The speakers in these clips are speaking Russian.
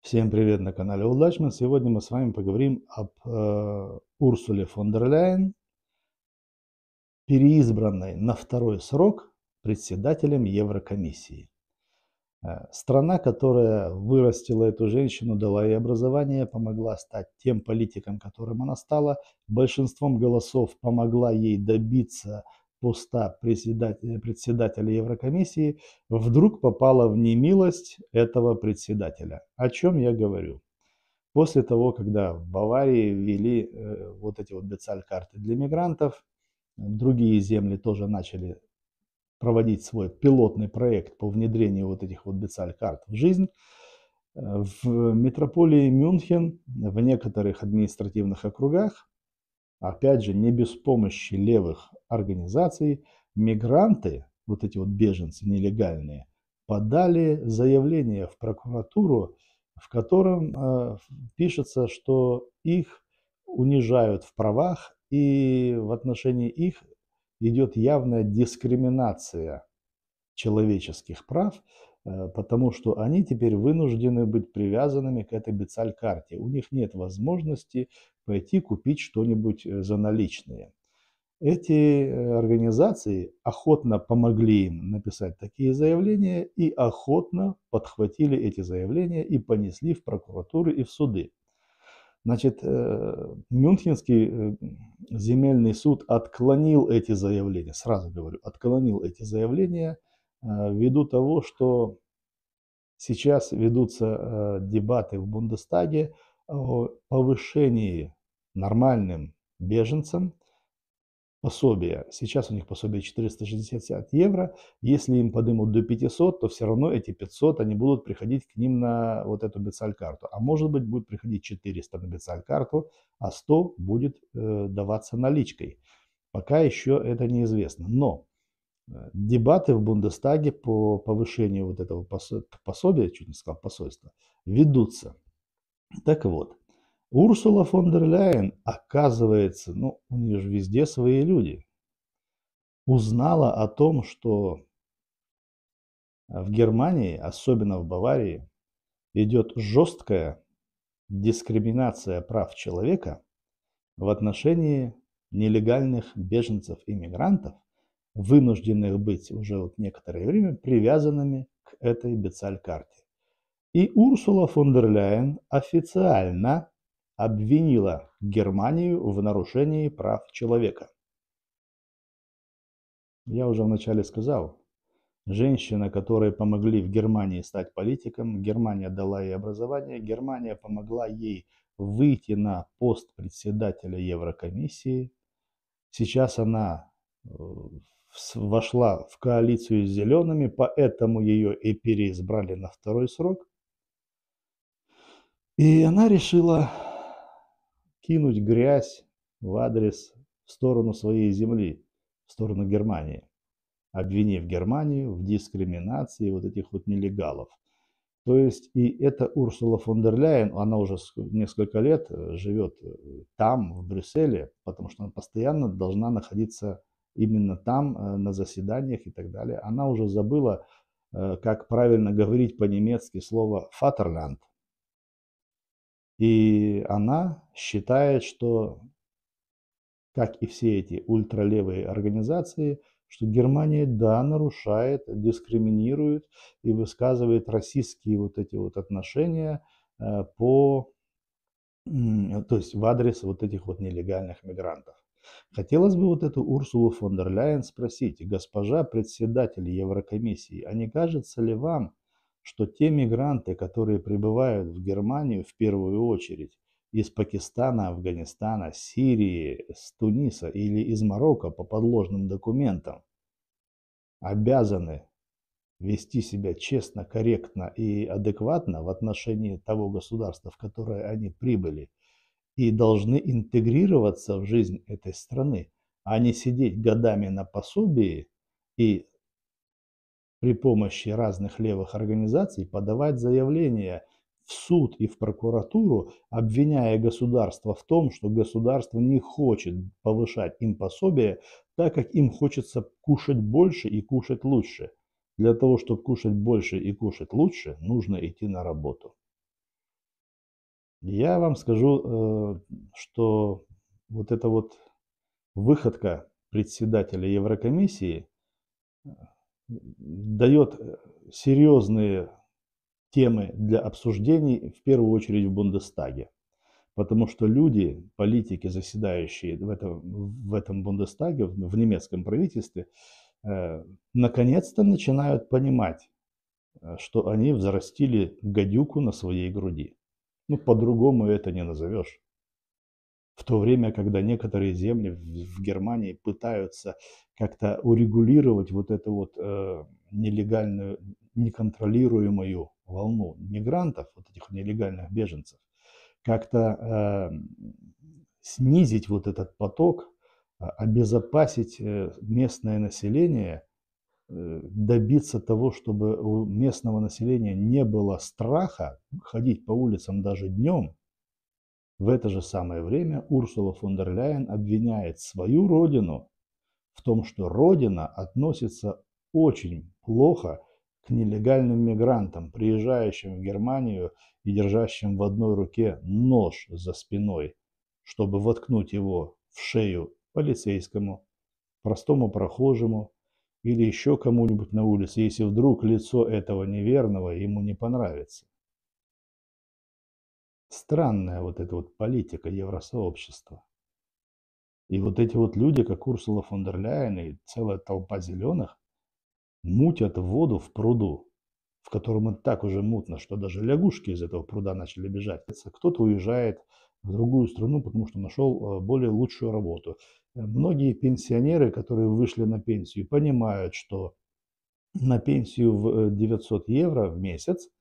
Всем привет на канале Удачман. Сегодня мы с вами поговорим об э, Урсуле фон дер Ляйен, переизбранной на второй срок председателем Еврокомиссии. Э, страна, которая вырастила эту женщину, дала ей образование, помогла стать тем политиком, которым она стала, большинством голосов помогла ей добиться поста председателя Еврокомиссии, вдруг попала в немилость этого председателя. О чем я говорю? После того, когда в Баварии ввели э, вот эти вот бецаль-карты для мигрантов, другие земли тоже начали проводить свой пилотный проект по внедрению вот этих вот бицаль-карт в жизнь. Э, в метрополии Мюнхен, в некоторых административных округах, опять же, не без помощи левых организаций, мигранты, вот эти вот беженцы нелегальные, подали заявление в прокуратуру, в котором э, пишется, что их унижают в правах и в отношении их идет явная дискриминация человеческих прав, э, потому что они теперь вынуждены быть привязанными к этой бицаль-карте. У них нет возможности пойти купить что-нибудь э, за наличные. Эти э, организации охотно помогли им написать такие заявления и охотно подхватили эти заявления и понесли в прокуратуры и в суды. Значит, э, Мюнхенский э, земельный суд отклонил эти заявления, сразу говорю, отклонил эти заявления э, ввиду того, что сейчас ведутся дебаты в Бундестаге о повышении нормальным беженцам пособия. Сейчас у них пособие 460 евро. Если им подымут до 500, то все равно эти 500, они будут приходить к ним на вот эту бицаль-карту. А может быть, будет приходить 400 на бицаль-карту, а 100 будет э, даваться наличкой. Пока еще это неизвестно. Но э, дебаты в Бундестаге по повышению вот этого пособия, чуть не сказал посольства, ведутся. Так вот, Урсула фон дер Ляйен, оказывается, ну, у нее же везде свои люди, узнала о том, что в Германии, особенно в Баварии, идет жесткая дискриминация прав человека в отношении нелегальных беженцев и мигрантов, вынужденных быть уже вот некоторое время привязанными к этой бицаль-карте. И Урсула фон дер Ляйен официально обвинила Германию в нарушении прав человека. Я уже вначале сказал, женщина, которые помогли в Германии стать политиком, Германия дала ей образование, Германия помогла ей выйти на пост председателя Еврокомиссии. Сейчас она э, вошла в коалицию с зелеными, поэтому ее и переизбрали на второй срок. И она решила кинуть грязь в адрес в сторону своей земли, в сторону Германии, обвинив Германию в дискриминации вот этих вот нелегалов. То есть и эта Урсула фон дер Ляйен, она уже несколько лет э, живет э, там, в Брюсселе, потому что она постоянно должна находиться именно там, э, на заседаниях и так далее. Она уже забыла, как правильно говорить по-немецки слово «фатерланд», и она считает, что, как и все эти ультралевые организации, что Германия, да, нарушает, дискриминирует и высказывает российские вот эти вот отношения э, по, то есть в адрес вот этих вот нелегальных мигрантов. Хотелось бы вот эту Урсулу фон дер Ляйен спросить, госпожа председатель Еврокомиссии, а не кажется ли вам, что те мигранты, которые прибывают в Германию в первую очередь, из Пакистана, Афганистана, Сирии, с Туниса или из Марокко по подложным документам, обязаны вести себя честно, корректно и адекватно в отношении того государства, в которое они прибыли, и должны интегрироваться в жизнь этой страны, а не сидеть годами на пособии и при помощи разных левых организаций подавать заявления в суд и в прокуратуру, обвиняя государство в том, что государство не хочет повышать им пособие, так как им хочется кушать больше и кушать лучше. Для того, чтобы кушать больше и кушать лучше, нужно идти на работу. Я вам скажу, э, что вот эта вот выходка председателя Еврокомиссии э, дает э, серьезные темы для обсуждений, в первую очередь в Бундестаге. Потому что люди, политики, заседающие в этом, в этом Бундестаге, в немецком правительстве, э, наконец-то начинают понимать, э, что они взрастили гадюку на своей груди. Ну, по-другому это не назовешь в то время, когда некоторые земли в, Германии пытаются как-то урегулировать вот эту вот э, нелегальную, неконтролируемую волну мигрантов, вот этих нелегальных беженцев, как-то э, снизить вот этот поток, а, обезопасить э, местное население, э, добиться того, чтобы у местного населения не было страха ходить по улицам даже днем, в это же самое время Урсула фон дер Ляйен обвиняет свою родину в том, что родина относится очень плохо к нелегальным мигрантам, приезжающим в Германию и держащим в одной руке нож за спиной, чтобы воткнуть его в шею полицейскому, простому прохожему или еще кому-нибудь на улице, если вдруг лицо этого неверного ему не понравится. Странная вот эта вот политика евросообщества. И вот эти вот люди, как Урсула фон дер Ляйен и целая толпа зеленых, мутят воду в пруду, в котором и так уже мутно, что даже лягушки из этого пруда начали бежать. Кто-то уезжает в другую страну, потому что нашел э, более лучшую работу. Э, многие пенсионеры, которые вышли на пенсию, понимают, что на пенсию в 900 э, евро в месяц –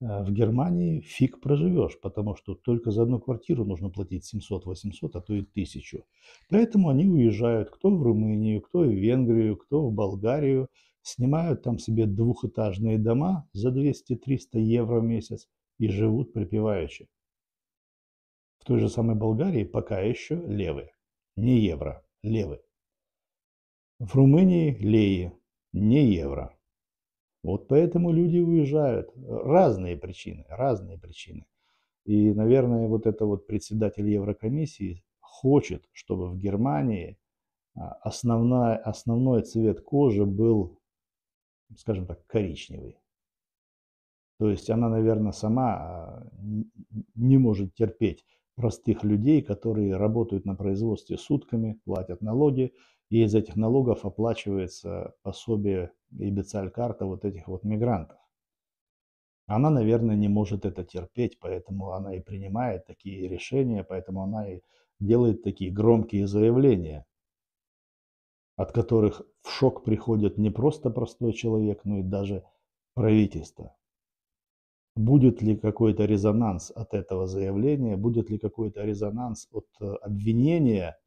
Э, в Германии фиг проживешь, потому что только за одну квартиру нужно платить 700, 800, а то и 1000. Поэтому они уезжают кто в Румынию, кто в Венгрию, кто в Болгарию, снимают там себе двухэтажные дома за 200-300 евро в месяц и живут припеваючи. В той же самой Болгарии пока еще левы, не евро, левы. В Румынии леи, не евро. Вот поэтому люди уезжают. Разные причины, разные причины. И, наверное, вот это вот председатель Еврокомиссии хочет, чтобы в Германии а, основная, основной цвет кожи был, скажем так, коричневый. То есть она, наверное, сама а, не может терпеть простых людей, которые работают на производстве сутками, платят налоги, и из этих налогов оплачивается пособие и карта вот этих вот мигрантов. Она, наверное, не может это терпеть, поэтому она и принимает такие решения, поэтому она и делает такие громкие заявления, от которых в шок приходит не просто простой человек, но и даже правительство. Будет ли какой-то резонанс от этого заявления, будет ли какой-то резонанс от э, обвинения,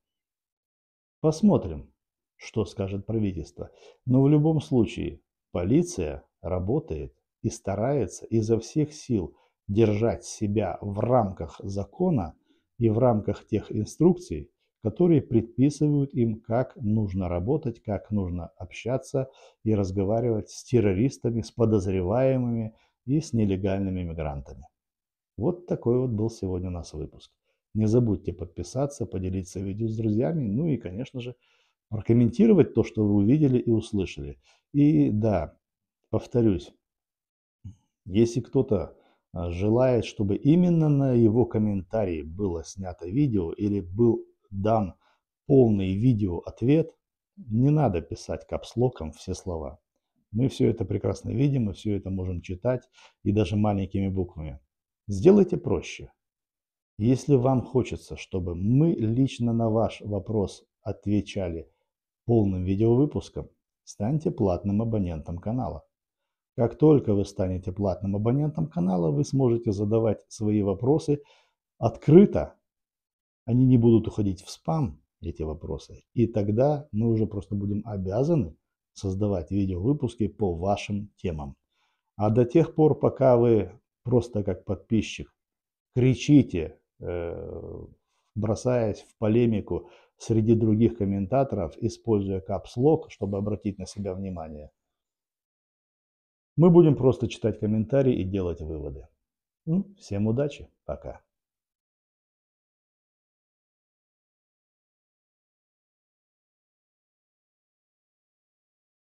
посмотрим что скажет правительство. Но в любом случае, полиция работает и старается изо всех сил держать себя в рамках закона и в рамках тех инструкций, которые предписывают им, как нужно работать, как нужно общаться и разговаривать с террористами, с подозреваемыми и с нелегальными мигрантами. Вот такой вот был сегодня у нас выпуск. Не забудьте подписаться, поделиться видео с друзьями, ну и, конечно же, прокомментировать то, что вы увидели и услышали. И да, повторюсь, если кто-то а, желает, чтобы именно на его комментарии было снято видео или был дан полный видео ответ, не надо писать капслоком все слова. Мы все это прекрасно видим, мы все это можем читать и даже маленькими буквами. Сделайте проще. Если вам хочется, чтобы мы лично на ваш вопрос отвечали полным видеовыпуском, станьте платным абонентом канала. Как только вы станете платным абонентом канала, вы сможете задавать свои вопросы открыто. Они не будут уходить в спам, эти вопросы. И тогда мы уже просто будем обязаны создавать видеовыпуски по вашим темам. А до тех пор, пока вы просто как подписчик кричите э, бросаясь в полемику среди других комментаторов, используя капслог, чтобы обратить на себя внимание. Мы будем просто читать комментарии и делать выводы. Ну, всем удачи, пока.